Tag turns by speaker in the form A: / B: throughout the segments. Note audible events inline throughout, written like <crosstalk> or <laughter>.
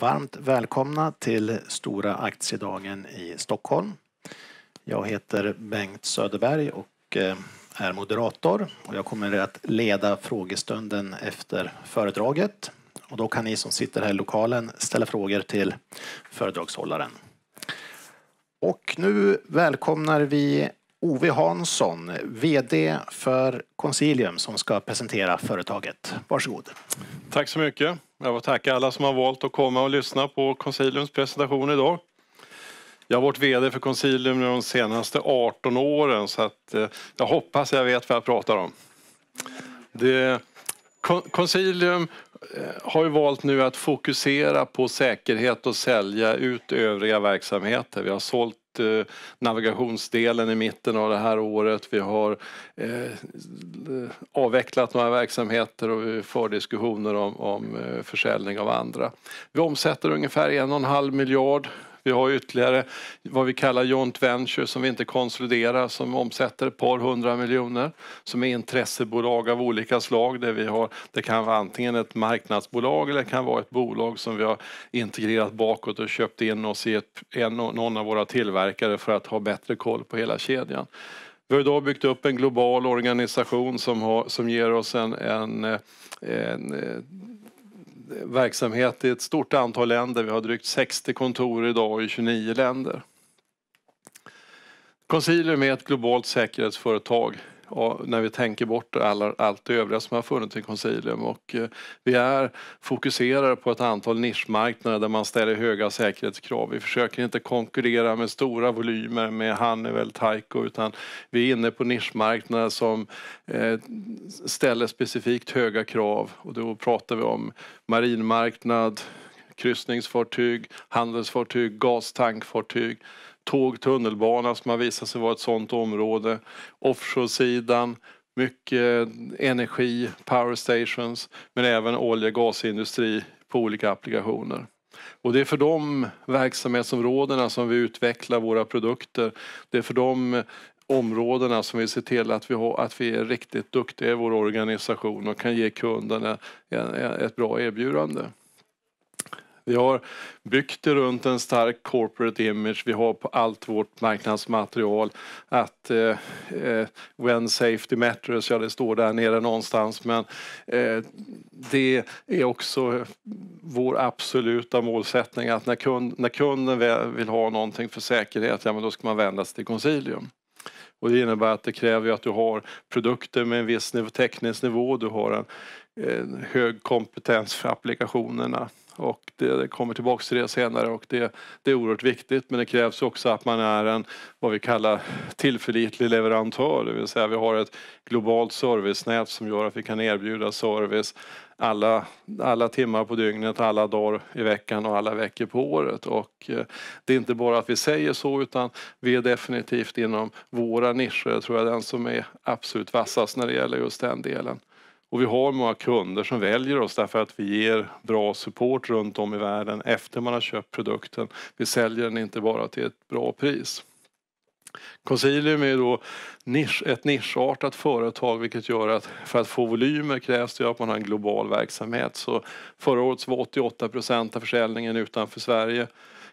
A: varmt välkomna till Stora aktiedagen i Stockholm. Jag heter Bengt Söderberg och eh, är moderator och jag kommer att leda frågestunden efter föredraget. Och då kan ni som sitter här i lokalen ställa frågor till föredragshållaren. Och nu välkomnar vi Ove Hansson, VD för Concilium, som ska presentera företaget. Varsågod.
B: Tack så mycket. Jag vill tacka alla som har valt att komma och lyssna på Conciliums presentation idag. Jag har varit VD för Concilium de senaste 18 åren så att eh, jag hoppas jag vet vad jag pratar om. Det, Consilium eh, har ju valt nu att fokusera på säkerhet och sälja ut övriga verksamheter. Vi har sålt Eh, navigationsdelen i mitten av det här året. Vi har eh, avvecklat några verksamheter och vi för diskussioner om, om eh, försäljning av andra. Vi omsätter ungefär en och en halv miljard vi har ytterligare vad vi kallar joint venture som vi inte konsoliderar som omsätter ett par hundra miljoner som är intressebolag av olika slag. Där vi har, det kan vara antingen ett marknadsbolag eller det kan vara ett bolag som vi har integrerat bakåt och köpt in oss i ett, en, någon av våra tillverkare för att ha bättre koll på hela kedjan. Vi har idag byggt upp en global organisation som, har, som ger oss en, en, eh, en eh, verksamhet i ett stort antal länder. Vi har drygt 60 kontor idag i 29 länder. Consilium är ett globalt säkerhetsföretag och när vi tänker bort alla, allt det övriga som har funnits i konsilium. Och eh, vi är fokuserade på ett antal nischmarknader där man ställer höga säkerhetskrav. Vi försöker inte konkurrera med stora volymer med Honeywell, Taiko utan vi är inne på nischmarknader som eh, ställer specifikt höga krav. Och då pratar vi om marinmarknad, kryssningsfartyg, handelsfartyg, gastankfartyg tåg, tunnelbana som har visat sig vara ett sådant område. Offshore-sidan, mycket energi, power stations men även olje och gasindustri på olika applikationer. Och det är för de verksamhetsområdena som vi utvecklar våra produkter. Det är för de områdena som vi ser till att vi, har, att vi är riktigt duktiga i vår organisation och kan ge kunderna ett bra erbjudande. Vi har byggt det runt en stark corporate image. Vi har på allt vårt marknadsmaterial att eh, eh, when safety matters, ja det står där nere någonstans men eh, det är också vår absoluta målsättning att när, kund, när kunden vill ha någonting för säkerhet, ja men då ska man vända sig till Consilium. Och det innebär att det kräver att du har produkter med en viss teknisk nivå, du har en, en hög kompetens för applikationerna och det, det kommer tillbaks till det senare och det, det är oerhört viktigt men det krävs också att man är en vad vi kallar tillförlitlig leverantör, det vill säga vi har ett globalt servicenät som gör att vi kan erbjuda service alla, alla timmar på dygnet, alla dagar i veckan och alla veckor på året. Och eh, det är inte bara att vi säger så utan vi är definitivt inom våra nischer tror jag den som är absolut vassast när det gäller just den delen. Och vi har många kunder som väljer oss därför att vi ger bra support runt om i världen efter man har köpt produkten. Vi säljer den inte bara till ett bra pris. Consilium är då nisch, ett nischartat företag vilket gör att för att få volymer krävs det att man har en global verksamhet. Så förra året var 88 procent av försäljningen utanför Sverige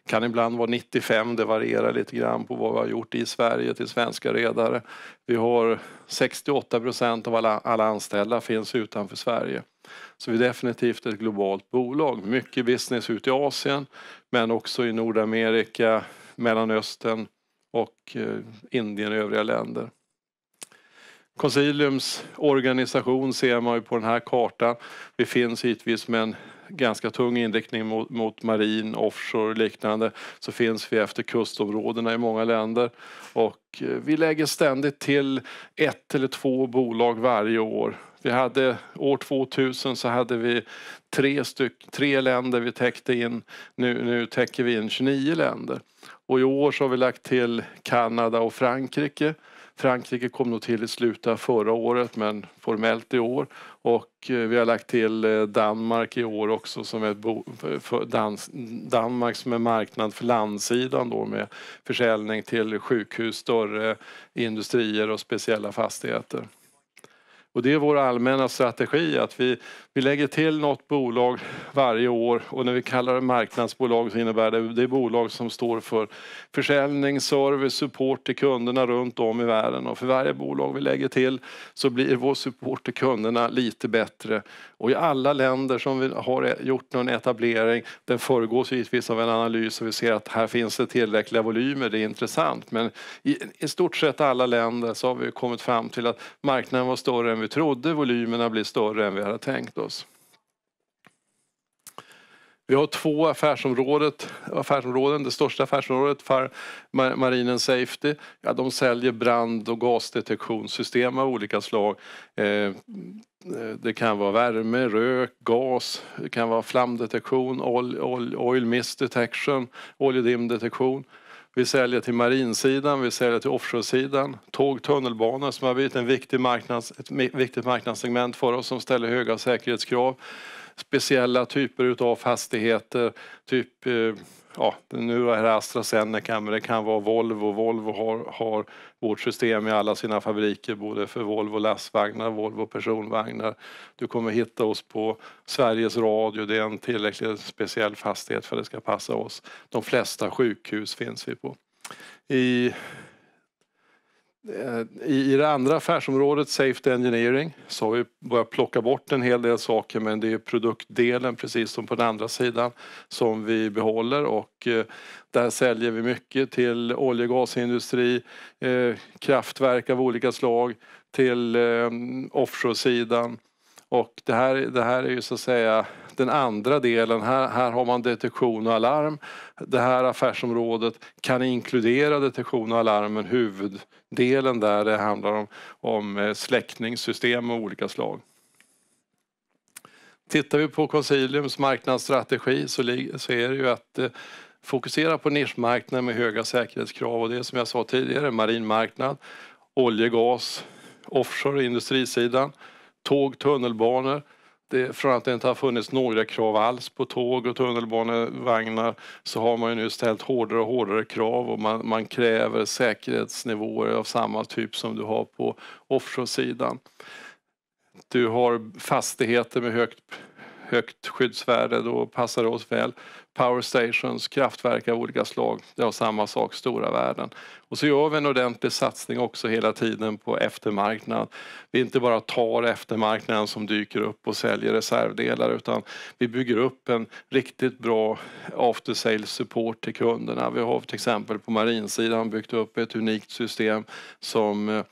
B: kan ibland vara 95, det varierar lite grann på vad vi har gjort i Sverige till svenska redare. Vi har 68 procent av alla, alla anställda finns utanför Sverige. Så vi är definitivt ett globalt bolag. Mycket business ute i Asien men också i Nordamerika, Mellanöstern och eh, Indien och övriga länder. Consiliums organisation ser man ju på den här kartan. Vi finns givetvis med en ganska tung inriktning mot, mot marin, offshore och liknande så finns vi efter kustområdena i många länder. Och eh, vi lägger ständigt till ett eller två bolag varje år. Vi hade, år 2000 så hade vi tre, styck, tre länder vi täckte in. Nu, nu täcker vi in 29 länder. Och i år så har vi lagt till Kanada och Frankrike. Frankrike kom nog till i slutet av förra året men formellt i år. Och eh, vi har lagt till eh, Danmark i år också som är ett dans, Danmark som är marknad för landsidan då med försäljning till sjukhus, större industrier och speciella fastigheter. Och det är vår allmänna strategi att vi vi lägger till något bolag varje år och när vi kallar det marknadsbolag så innebär det det bolag som står för försäljning, service, support till kunderna runt om i världen och för varje bolag vi lägger till så blir vår support till kunderna lite bättre. Och i alla länder som vi har gjort någon etablering, den föregås givetvis av en analys och vi ser att här finns det tillräckliga volymer, det är intressant. Men i, i stort sett alla länder så har vi kommit fram till att marknaden var större än vi trodde, volymerna blir större än vi hade tänkt oss. Jesus. Vi har två affärsområdet, affärsområden, det största affärsområdet för Marinen Safety. Ja, de säljer brand och gasdetektionssystem av olika slag. Eh, eh, det kan vara värme, rök, gas, det kan vara flamdetektion, oil, oil, oil mist detection, oljedimdetektion. detektion vi säljer till marinsidan, vi säljer till offshore-sidan, tåg, tunnelbanor som har blivit en viktig marknads, ett viktigt marknadssegment för oss som ställer höga säkerhetskrav. Speciella typer utav fastigheter, typ eh, ja, nu är det AstraZeneca men det kan vara Volvo. Volvo har, har vårt system i alla sina fabriker både för Volvo lastvagnar, Volvo personvagnar. Du kommer hitta oss på Sveriges Radio, det är en tillräckligt speciell fastighet för att det ska passa oss. De flesta sjukhus finns vi på. I Eh, I, I det andra affärsområdet, Safety Engineering, så har vi börjat plocka bort en hel del saker men det är produktdelen precis som på den andra sidan som vi behåller och eh, där säljer vi mycket till olje och gasindustri, eh, kraftverk av olika slag, till eh, offshore-sidan. Och det här, det här är ju så att säga den andra delen, här, här har man detektion och alarm. Det här affärsområdet kan inkludera detektion och alarm men huvuddelen där det handlar om, om eh, släckningssystem av olika slag. Tittar vi på Consiliums marknadsstrategi så, så är det ju att eh, fokusera på nischmarknader med höga säkerhetskrav och det är som jag sa tidigare marinmarknad, oljegas, offshore, industrisidan, tåg, tunnelbanor, det, från att det inte har funnits några krav alls på tåg och tunnelbanevagnar så har man ju nu ställt hårdare och hårdare krav och man, man kräver säkerhetsnivåer av samma typ som du har på offshore-sidan. Du har fastigheter med högt högt skyddsvärde, då passar det oss väl. Power stations, kraftverk av olika slag, det har samma sak, stora värden. Och så gör vi en ordentlig satsning också hela tiden på eftermarknad. Vi inte bara tar eftermarknaden som dyker upp och säljer reservdelar utan vi bygger upp en riktigt bra after sales support till kunderna. Vi har till exempel på marinsidan byggt upp ett unikt system som eh,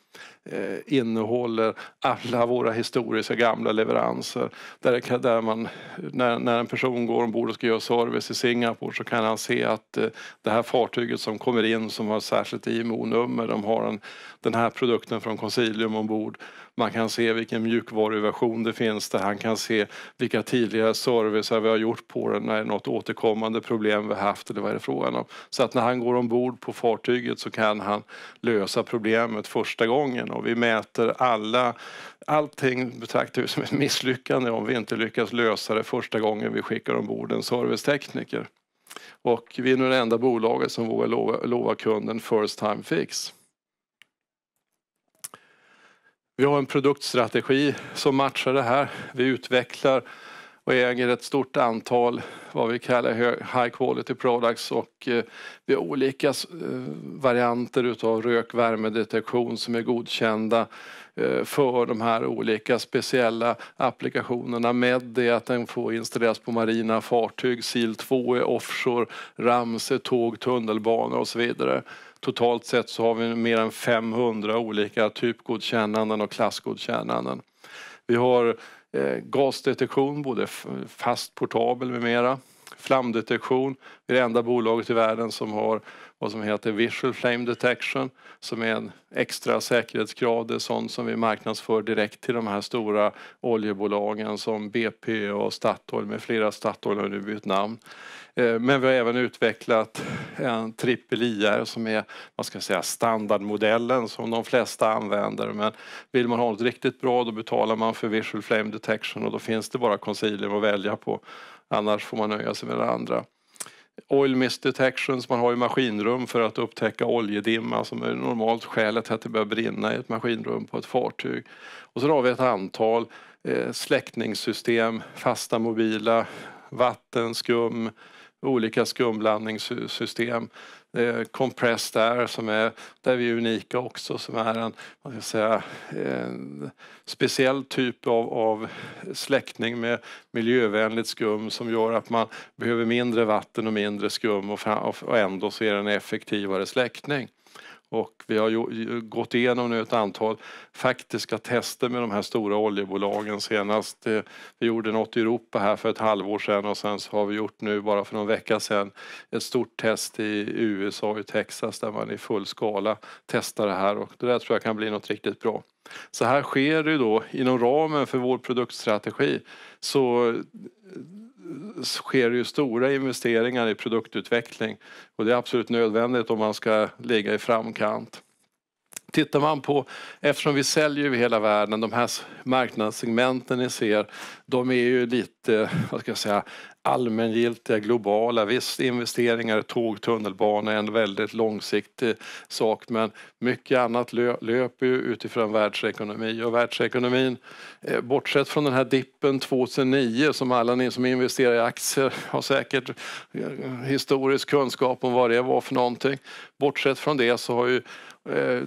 B: Eh, innehåller alla våra historiska gamla leveranser. Där, där man, när, när en person går ombord och ska göra service i Singapore så kan han se att eh, det här fartyget som kommer in som har särskilt IMO-nummer, de har en, den här produkten från Consilium ombord man kan se vilken mjukvaruversion det finns där. Han kan se vilka tidigare servicer vi har gjort på den. När det är något återkommande problem vi har haft eller vad är det frågan om. Så att när han går ombord på fartyget så kan han lösa problemet första gången och vi mäter alla Allting betraktar vi som ett misslyckande om vi inte lyckas lösa det första gången vi skickar ombord en servicetekniker. Och vi är nu det enda bolaget som vågar lova, lova kunden first time fix. Vi har en produktstrategi som matchar det här. Vi utvecklar och äger ett stort antal vad vi kallar high quality products och eh, vi har olika eh, varianter utav rök värmedetektion som är godkända eh, för de här olika speciella applikationerna med det att den får installeras på marina fartyg, SIL 2 är offshore, Ramse är tåg, tunnelbanor och så vidare. Totalt sett så har vi mer än 500 olika typgodkännanden och klassgodkännanden. Vi har eh, gasdetektion, både fast, portabel med mera. Flamdetektion, det är det enda bolaget i världen som har vad som heter Visual Flame Detection som är en extra säkerhetsgrad. Det är sånt som vi marknadsför direkt till de här stora oljebolagen som BP och Statoil med flera. Statoil har nu bytt namn. Eh, men vi har även utvecklat en trippel IR som är vad ska säga, standardmodellen som de flesta använder. Men vill man ha något riktigt bra då betalar man för Visual Flame Detection och då finns det bara concealer att välja på. Annars får man nöja sig med det andra. Oil mist detections, man har ju maskinrum för att upptäcka oljedimma som är normalt skälet till att det börjar brinna i ett maskinrum på ett fartyg. Och så har vi ett antal eh, släckningssystem, fasta mobila, vatten, skum, olika skumblandningssystem det är Compressed Air som är, där vi är unika också, som är en, vad ska jag säga, en speciell typ av, av släckning med miljövänligt skum som gör att man behöver mindre vatten och mindre skum och, fram, och ändå så är det en effektivare släckning. Och vi har gått igenom nu ett antal faktiska tester med de här stora oljebolagen senast. Eh, vi gjorde något i Europa här för ett halvår sedan och sen så har vi gjort nu bara för någon vecka sedan ett stort test i USA och Texas där man i full skala testar det här och det där tror jag kan bli något riktigt bra. Så här sker det ju då inom ramen för vår produktstrategi så sker ju stora investeringar i produktutveckling och det är absolut nödvändigt om man ska ligga i framkant. Tittar man på, eftersom vi säljer över hela världen, de här marknadssegmenten ni ser, de är ju lite vad ska jag säga, allmängiltiga globala. Visst, investeringar i tåg, tunnelbana är en väldigt långsiktig eh, sak men mycket annat löper ju utifrån världsekonomi och världsekonomin eh, bortsett från den här dippen 2009 som alla ni som investerar i aktier har säkert eh, historisk kunskap om vad det var för någonting. Bortsett från det så har ju eh,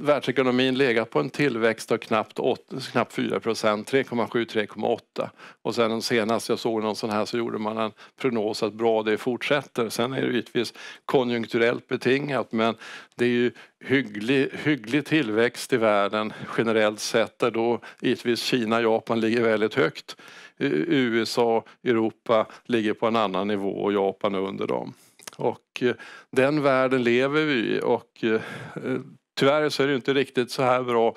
B: världsekonomin legat på en tillväxt av knappt, 8, knappt 4 3,7-3,8 och sen en senast jag såg någon sån här så gjorde man en prognos att bra det fortsätter. Sen är det givetvis konjunkturellt betingat men det är ju hygglig, hygglig tillväxt i världen generellt sett där då givetvis Kina och Japan ligger väldigt högt. USA, och Europa ligger på en annan nivå och Japan är under dem. Och eh, den världen lever vi i och eh, eh, tyvärr så är det inte riktigt så här bra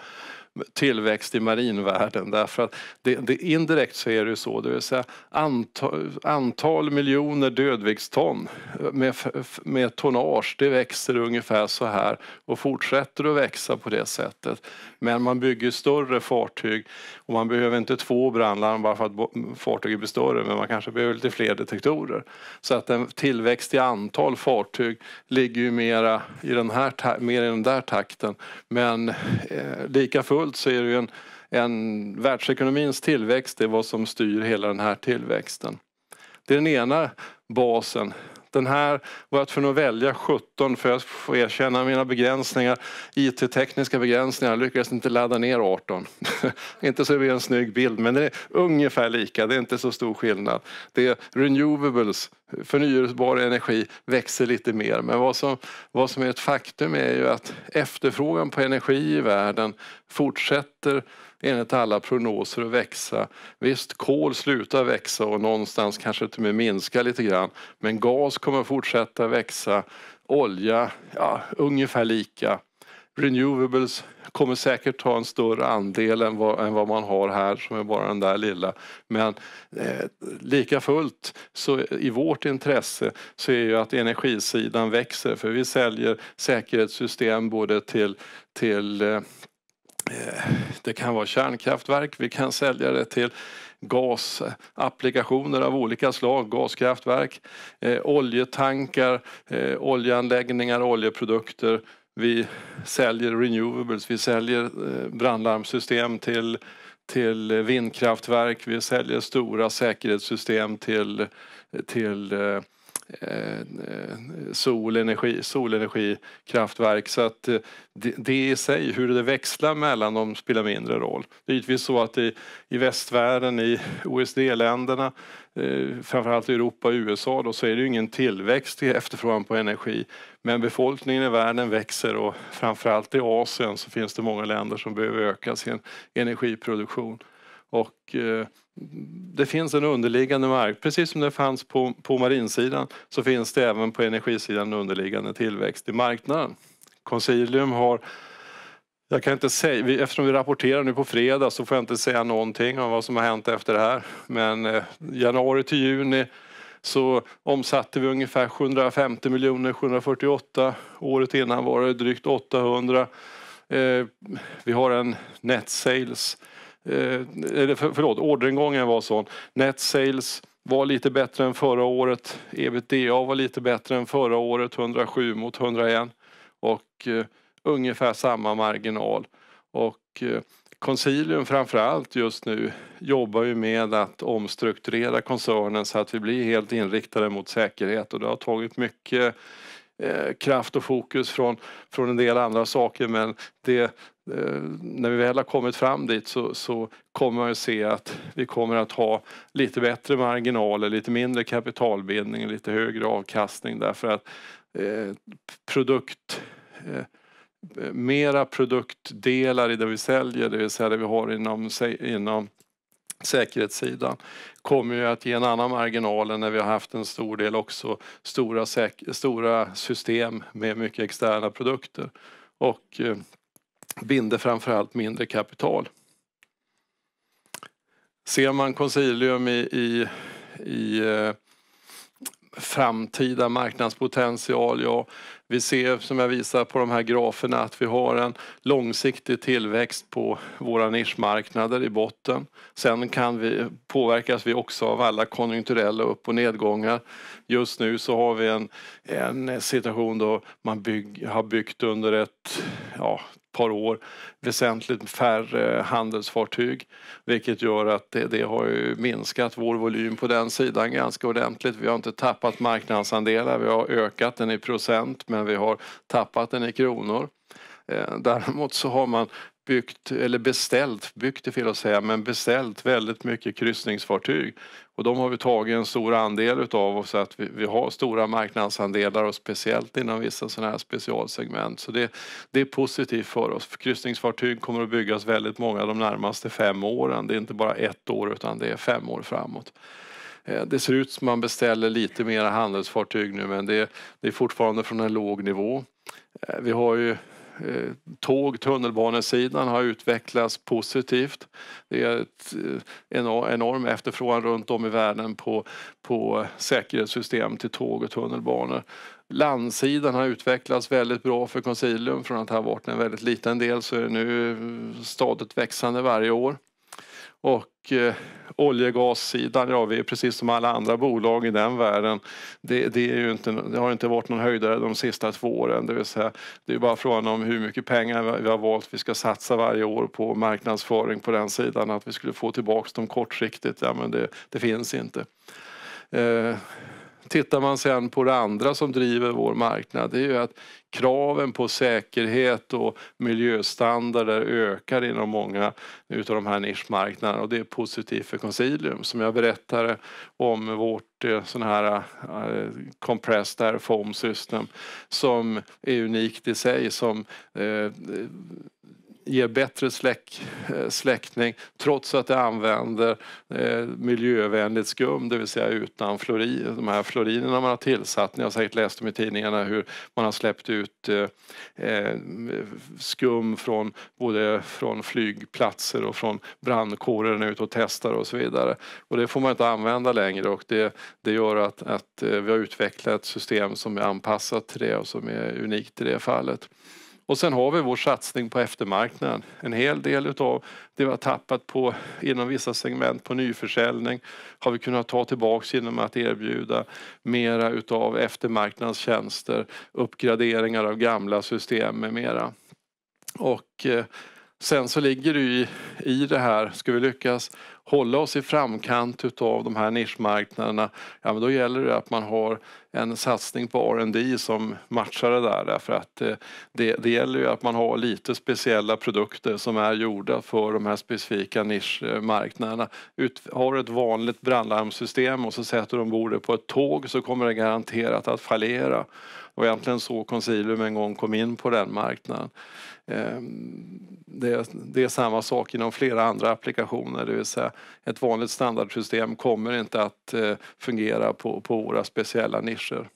B: tillväxt i marinvärlden. Därför att det, det indirekt så är det så, det vill säga antal, antal miljoner dödviktston med, med tonnage, det växer ungefär så här och fortsätter att växa på det sättet. Men man bygger större fartyg och man behöver inte två brandlarm bara för att fartyget blir större, men man kanske behöver lite fler detektorer. Så att en tillväxt i antal fartyg ligger ju mera i den här, mer i den där takten. Men eh, lika fullt Hult så är det ju en, en världsekonomins tillväxt, det är vad som styr hela den här tillväxten. Det är den ena basen. Den här var jag tvungen att välja 17 för att få erkänna mina begränsningar. IT-tekniska begränsningar, jag lyckades inte ladda ner 18. <laughs> inte så det blir en snygg bild men det är ungefär lika, det är inte så stor skillnad. Det är renewables, förnyelsebar energi, växer lite mer. Men vad som, vad som är ett faktum är ju att efterfrågan på energi i världen fortsätter enligt alla prognoser att växa. Visst, kol slutar växa och någonstans kanske till och med minska lite grann. Men gas kommer fortsätta växa. Olja, ja, ungefär lika. Renewables kommer säkert ta en större andel än vad, än vad, man har här som är bara den där lilla. Men eh, lika fullt så i vårt intresse så är ju att energisidan växer för vi säljer säkerhetssystem både till, till eh, Eh, det kan vara kärnkraftverk, vi kan sälja det till gasapplikationer av olika slag, gaskraftverk, eh, oljetankar, eh, oljeanläggningar, oljeprodukter. Vi säljer renewables, vi säljer eh, brandlarmsystem till, till vindkraftverk, vi säljer stora säkerhetssystem till, till eh, Eh, eh, solenergi, solenergikraftverk. Så att eh, det, det i sig, hur det växlar mellan dem spelar mindre roll. Det är givetvis så att i, i västvärlden, i OECD-länderna, eh, framförallt i Europa och USA, då, så är det ju ingen tillväxt i efterfrågan på energi. Men befolkningen i världen växer och framförallt i Asien så finns det många länder som behöver öka sin energiproduktion. Och det finns en underliggande mark, precis som det fanns på, på marinsidan så finns det även på energisidan en underliggande tillväxt i marknaden. Concilium har jag kan inte säga, eftersom vi rapporterar nu på fredag så får jag inte säga någonting om vad som har hänt efter det här. Men eh, januari till juni så omsatte vi ungefär 750 miljoner 748. Året innan var det drygt 800. Eh, vi har en net sales Eh, förlåt, orderingången var sån. Net sales var lite bättre än förra året. Ebitda var lite bättre än förra året, 107 mot 101. Och eh, ungefär samma marginal. Och eh, framförallt just nu jobbar ju med att omstrukturera koncernen så att vi blir helt inriktade mot säkerhet och det har tagit mycket eh, kraft och fokus från, från en del andra saker men det, eh, när vi väl har kommit fram dit så, så kommer man att se att vi kommer att ha lite bättre marginaler, lite mindre kapitalbindning, lite högre avkastning därför att eh, produkt eh, mera produktdelar i det vi säljer, det vill säga det vi har inom, inom säkerhetssidan kommer ju att ge en annan marginal än när vi har haft en stor del också stora, stora system med mycket externa produkter och eh, binder framförallt mindre kapital. Ser man Consilium i, i, i eh, framtida marknadspotential. Ja, vi ser som jag visar på de här graferna att vi har en långsiktig tillväxt på våra nischmarknader i botten. Sen kan vi, påverkas vi också av alla konjunkturella upp och nedgångar. Just nu så har vi en, en situation då man bygg, har byggt under ett ja, par år väsentligt färre handelsfartyg vilket gör att det, det har minskat vår volym på den sidan ganska ordentligt. Vi har inte tappat marknadsandelar, vi har ökat den i procent men vi har tappat den i kronor. Eh, däremot så har man byggt, eller beställt, byggt är fel att säga, men beställt väldigt mycket kryssningsfartyg. Och de har vi tagit en stor andel utav så att vi, vi, har stora marknadsandelar och speciellt inom vissa sådana här specialsegment. Så det, det är positivt för oss. kryssningsfartyg kommer att byggas väldigt många de närmaste fem åren. Det är inte bara ett år utan det är fem år framåt. Eh, det ser ut som man beställer lite mera handelsfartyg nu men det, det är fortfarande från en låg nivå. Eh, vi har ju Eh, tåg, tunnelbanesidan har utvecklats positivt. Det är eh, en enorm efterfrågan runt om i världen på, på säkerhetssystem till tåg och tunnelbanor. Landsidan har utvecklats väldigt bra för Consilium. Från att ha varit en väldigt liten del så är det nu stadigt växande varje år. Och eh, oljegassidan, ja vi är precis som alla andra bolag i den världen. Det, det, är ju inte, det har inte varit någon höjdare de sista två åren. Det vill säga, det är bara frågan om hur mycket pengar vi har valt vi ska satsa varje år på marknadsföring på den sidan. Att vi skulle få tillbaks dem kortsiktigt, ja men det, det finns inte. Eh, Tittar man sen på det andra som driver vår marknad det är ju att kraven på säkerhet och miljöstandarder ökar inom många utav de här nischmarknaderna och det är positivt för Consilium. Som jag berättade om vårt eh, sån här eh, compressed air foam system som är unikt i sig som äh, ger bättre släck, eh, släckning trots att det använder eh, miljövänligt skum, det vill säga utan fluorid. De här fluorinerna man har tillsatt, ni har säkert läst om i tidningarna hur man har släppt ut eh, skum från både från flygplatser och från brandkåren ut och testar och så vidare. Och det får man inte använda längre och det, det gör att, att vi har utvecklat ett system som är anpassat till det och som är unikt i det fallet. Och sen har vi vår satsning på eftermarknaden. En hel del av det vi har tappat på inom vissa segment på nyförsäljning har vi kunnat ta tillbaks genom att erbjuda mera utav eftermarknadstjänster, uppgraderingar av gamla system med mera. Och eh, Sen så ligger det i, i det här, ska vi lyckas hålla oss i framkant utav de här nischmarknaderna, ja men då gäller det att man har en satsning på R&D som matchar det där därför att eh, det, det gäller ju att man har lite speciella produkter som är gjorda för de här specifika nischmarknaderna. Ut, har ett vanligt brandlarmsystem och så sätter de bordet på ett tåg så kommer det garanterat att fallera. Och egentligen så Consilium en gång kom in på den marknaden. Ehm, det är samma sak inom flera andra applikationer, det vill säga ett vanligt standardsystem kommer inte att eh, fungera på, på våra speciella nischer.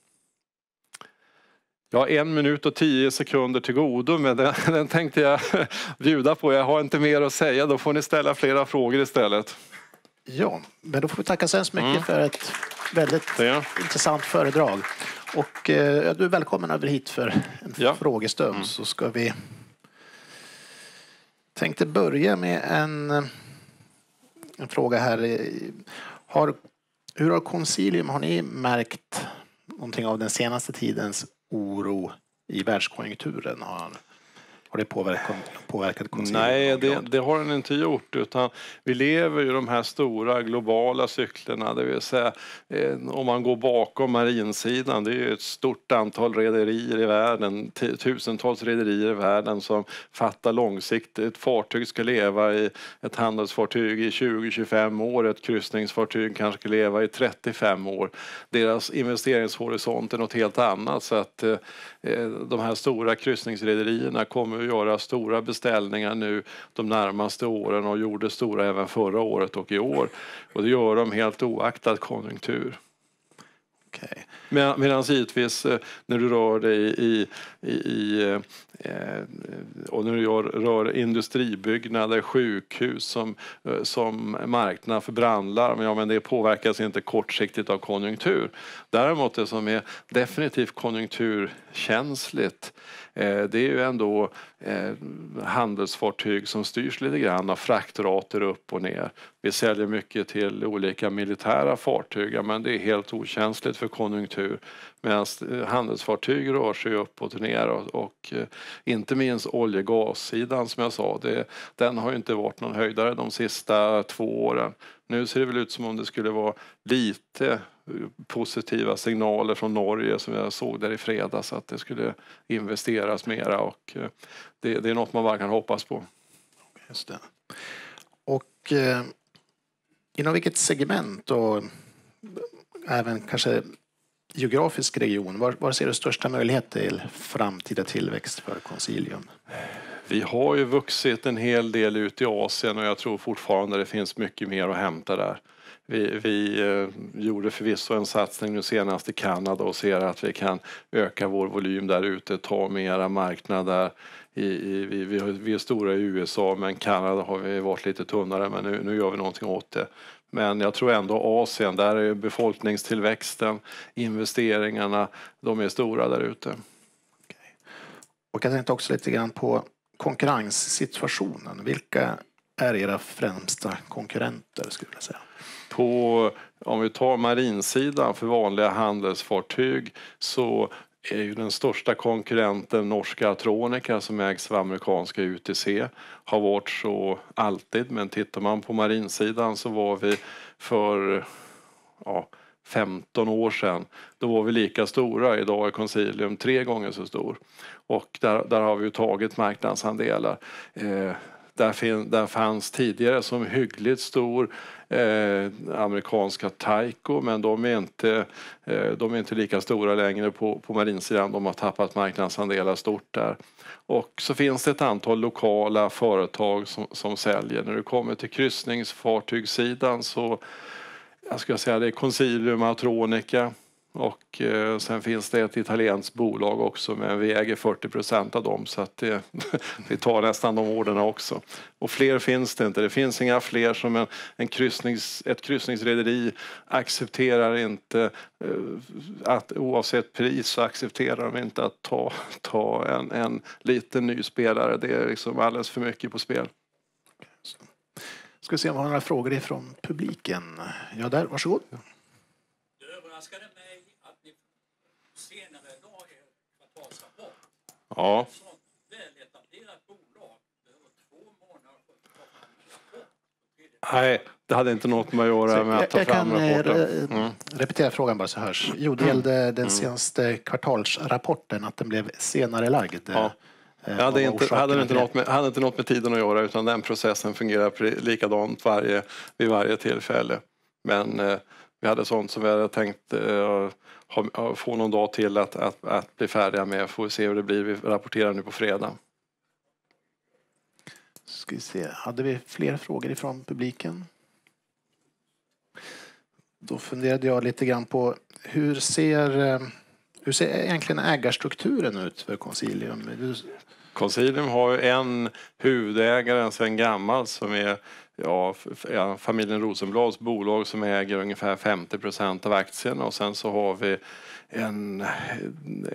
B: Jag har en minut och tio sekunder till godo men den, <laughs> den tänkte jag <laughs> bjuda på. Jag har inte mer att säga, då får ni ställa flera frågor istället.
A: Ja, men då får vi tacka så hemskt mycket mm. för ett väldigt ja. intressant föredrag. Och eh, du är välkommen över hit för en ja. frågestund mm. så ska vi tänkte börja med en en fråga här. Har, hur har Concilium, har ni märkt någonting av den senaste tidens oro i världskonjunkturen? Har har det
B: påverkat, påverkat konserten? Nej, det, det, har den inte gjort. Utan vi lever ju de här stora globala cyklerna. Det vill säga, eh, om man går bakom marinsidan, det är ju ett stort antal rederier i världen, tusentals rederier i världen som fattar långsiktigt. Ett fartyg ska leva i ett handelsfartyg i 20-25 år, ett kryssningsfartyg kanske ska leva i 35 år. Deras investeringshorisont är något helt annat. Så att, eh, Eh, de här stora kryssningsrederierna kommer att göra stora beställningar nu de närmaste åren och gjorde stora även förra året och i år. Och det gör de helt oaktat konjunktur. Okay. Medan givetvis eh, när du rör dig i, i, i eh, Eh, och nu rör industribyggnader, sjukhus som, eh, som marknad för brandlarm, ja men det påverkas inte kortsiktigt av konjunktur. Däremot det som är definitivt konjunkturkänsligt eh, det är ju ändå handelsfartyg som styrs lite grann av fraktrater upp och ner. Vi säljer mycket till olika militära fartyg, men det är helt okänsligt för konjunktur. Medan eh, handelsfartyg rör sig uppåt och ner och, och eh, inte minst oljegassidan som jag sa, det, den har ju inte varit någon höjdare de sista två åren. Nu ser det väl ut som om det skulle vara lite eh, positiva signaler från Norge som jag såg där i fredags att det skulle investeras mera och det, det är något man bara kan hoppas på. Just det.
A: Och eh, inom vilket segment och även kanske geografisk region? Var, var ser du största möjlighet till framtida tillväxt för Consilium?
B: Vi har ju vuxit en hel del ut i Asien och jag tror fortfarande det finns mycket mer att hämta där. Vi, vi eh, gjorde förvisso en satsning nu senast i Kanada och ser att vi kan öka vår volym där ute, ta mera marknader. I, i, vi, vi, vi, är stora i USA men Kanada har vi varit lite tunnare men nu, nu gör vi någonting åt det. Men jag tror ändå Asien, där är befolkningstillväxten, investeringarna, de är stora där ute.
A: Och jag tänkte också lite grann på konkurrenssituationen. Vilka är era främsta konkurrenter skulle
B: jag säga? På, om vi tar marinsidan för vanliga handelsfartyg så är ju den största konkurrenten norska Atronica som ägs av amerikanska UTC. Har varit så alltid men tittar man på marinsidan så var vi för ja, 15 år sedan, då var vi lika stora. Idag är Consilium tre gånger så stor. Och där, där har vi ju tagit marknadsandelar. Eh, där, fin, där fanns tidigare som hyggligt stor eh, amerikanska Taiko men de är, inte, eh, de är inte lika stora längre på, på marinsidan. De har tappat marknadsandelar stort där. Och så finns det ett antal lokala företag som, som säljer. När du kommer till kryssningsfartygssidan så jag skulle säga det är Consilium Autronica och eh, sen finns det ett italienskt bolag också men vi äger 40 procent av dem så att det, <laughs> vi tar nästan de orderna också. Och fler finns det inte. Det finns inga fler som en, en kryssnings, ett kryssningsrederi accepterar inte eh, att oavsett pris accepterar de inte att ta, <laughs> ta en, en liten ny spelare. Det är liksom alldeles för mycket på spel.
A: Ska vi se om vi har några frågor ifrån
B: publiken.
A: Ja, där, varsågod. Du överraskade mig
B: Ja. Nej, det hade inte något med att göra med att ta jag, jag fram eh, rapporten. Kan, mm.
A: Repetera frågan bara så hörs. Jo, det mm. gällde mm. den senaste kvartalsrapporten, att den blev senare lagd. Ja. Eh, jag hade inte, hade, inte något
B: med, hade inte något med tiden att göra utan den processen fungerar likadant varje, vid varje tillfälle. Men eh, vi hade sånt som vi hade tänkt uh, ha, få någon dag till att, att, att, bli färdiga med. Får vi se hur det blir. Vi rapporterar nu på fredag.
A: Ska vi se. Hade vi fler frågor ifrån publiken? Då funderade jag lite grann på hur ser, eh, hur ser egentligen ägarstrukturen ut för Consilium?
B: Consilium har ju en huvudägare sedan gammalt som är ja, familjen Rosenblads bolag som äger ungefär 50 av aktierna och sen så har vi en,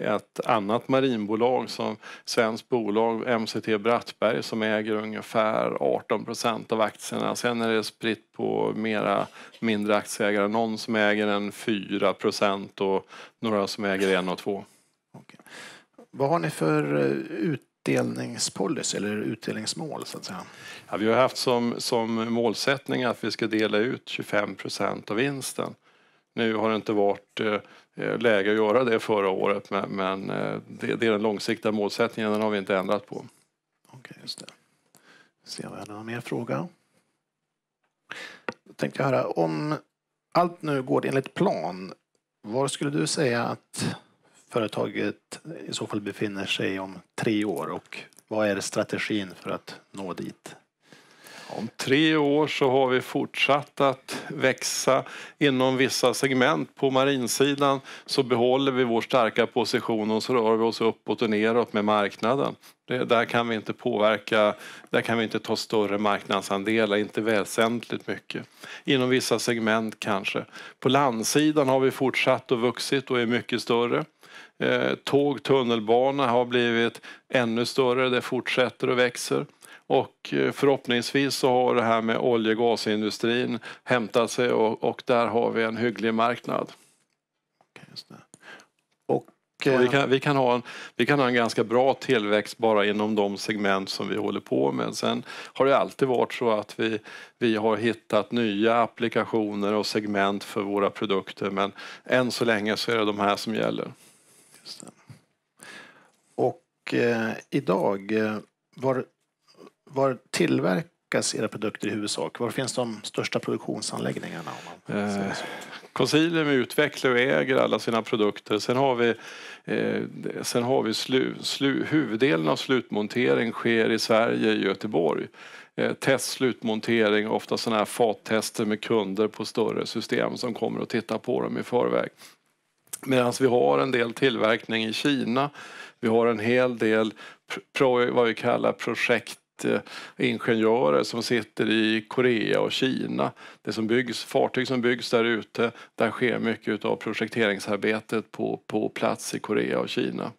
B: ett annat marinbolag, som svenskt bolag, MCT Brattberg som äger ungefär 18 procent av aktierna. Sen är det spritt på mera mindre aktieägare. Någon som äger en 4 procent och några som äger en och två. Okej.
A: Vad har ni för eh, ut utdelningspolicy
B: eller utdelningsmål? Så att säga? Ja, vi har haft som, som målsättning att vi ska dela ut 25 av vinsten. Nu har det inte varit eh, eh, läge att göra det förra året men, men eh, det, det, är den långsiktiga målsättningen, den har vi inte ändrat på. Okej, just det. Ser vi någon mer
A: fråga? Då tänkte höra, om allt nu går enligt plan, var skulle du säga att företaget i så fall befinner sig om tre år och vad är strategin för att nå dit?
B: Om tre år så har vi fortsatt att växa inom vissa segment. På marinsidan så behåller vi vår starka position och så rör vi oss uppåt och neråt med marknaden. Det, där kan vi inte påverka, där kan vi inte ta större marknadsandelar, inte väsentligt mycket. Inom vissa segment kanske. På landsidan har vi fortsatt och vuxit och är mycket större. Eh, tåg, tunnelbana har blivit ännu större, det fortsätter och växer. Och eh, förhoppningsvis så har det här med olje och gasindustrin hämtat sig och, och där har vi en hygglig marknad. Och, och vi, eh, kan, vi, kan ha en, vi kan ha en ganska bra tillväxt bara inom de segment som vi håller på med. Sen har det alltid varit så att vi, vi har hittat nya applikationer och segment för våra produkter men än så länge så är det de här som gäller. Sen.
A: Och eh, idag, eh, var, var tillverkas era produkter i huvudsak? Var finns de största produktionsanläggningarna?
B: Om man eh, Consilium utvecklar och äger alla sina produkter. Sen har vi, eh, sen har vi slu, slu, huvuddelen av slutmontering sker i Sverige, i Göteborg eh, test, slutmontering, ofta sådana här fattester med kunder på större system som kommer och tittar på dem i förväg. Medan vi har en del tillverkning i Kina. Vi har en hel del pro, vad vi kallar projektingenjörer eh, som sitter i Korea och Kina. Det som byggs, fartyg som byggs där ute, där sker mycket av projekteringsarbetet på, på plats i Korea och Kina.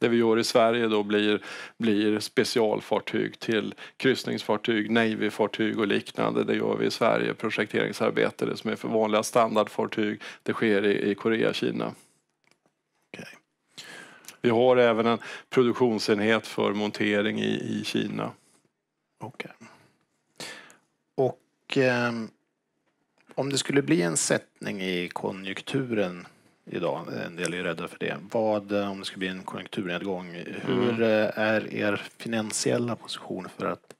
B: Det vi gör i Sverige då blir, blir specialfartyg till kryssningsfartyg, Navy-fartyg och liknande. Det gör vi i Sverige, projekteringsarbete, det som är för vanliga standardfartyg, det sker i, i Korea, Kina. Okay. Vi har även en produktionsenhet för montering i, i Kina. Okay.
A: Och eh, om det skulle bli en sättning i konjunkturen idag. En del är rädda för det. Vad, eh, om det skulle bli en konjunkturnedgång, hur mm. är er finansiella
B: position för att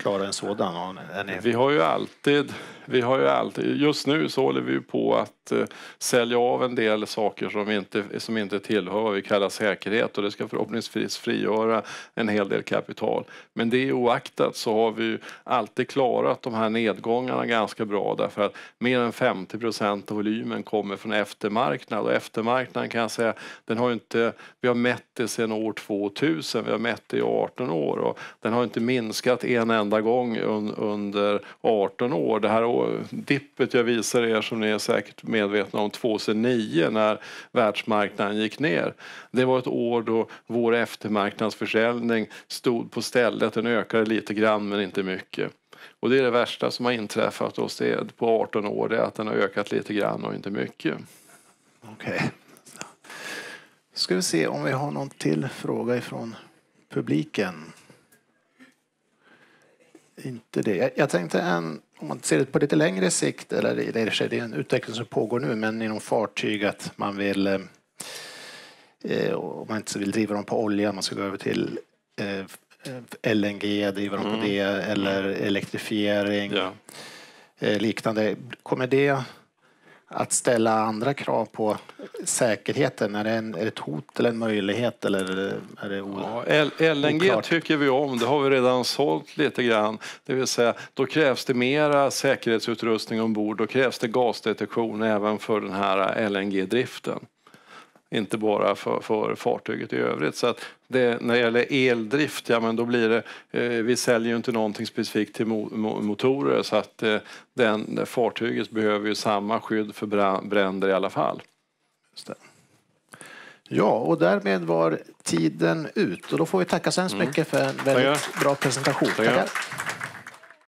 B: klara en sådan? Vi har ju alltid, vi har ju alltid, just nu så håller vi på att eh, sälja av en del saker som inte, som inte tillhör vad vi kallar säkerhet och det ska förhoppningsvis frigöra en hel del kapital. Men det oaktat så har vi alltid klarat de här nedgångarna ganska bra därför att mer än 50 procent av volymen kommer från eftermarknad och eftermarknaden kan jag säga, den har inte, vi har mätt det sedan år 2000, vi har mätt det i 18 år och den har inte minskat en enda enda gång un, under 18 år. Det här dippet jag visar er som ni är säkert medvetna om 2009 när världsmarknaden gick ner. Det var ett år då vår eftermarknadsförsäljning stod på stället. Den ökade lite grann men inte mycket. Och det är det värsta som har inträffat oss på 18 år, det är att den har ökat lite grann och inte mycket. Okej. Okay.
A: Då ska vi se om vi har någon till fråga ifrån publiken inte det. Jag, tänkte en, om man ser det på lite längre sikt, eller det är, det är en utveckling som pågår nu, men inom fartyg att man vill, eh, eh, om man inte vill driva dem på olja, man ska gå över till eh, LNG, driva dem på mm. det, eller elektrifiering, ja. liknande. Kommer det att ställa andra krav på säkerheten? Är det, en, är det ett hot eller en möjlighet? Eller är det, ja, LNG oklart?
B: tycker vi om, det har vi redan sålt lite grann. Det vill säga, då krävs det mera säkerhetsutrustning ombord. Då krävs det gasdetektion även för den här LNG-driften inte bara för, för fartyget i övrigt. Så att det, när det gäller eldrift, ja men då blir det, eh, vi säljer ju inte någonting specifikt till mo, mo, motorer så att eh, den, fartyget behöver ju samma skydd för bränder i alla fall.
A: Ja, och därmed var tiden ut och då får vi tacka så hemskt mm. mycket för en väldigt Tackar. bra presentation. Tackar. Tackar.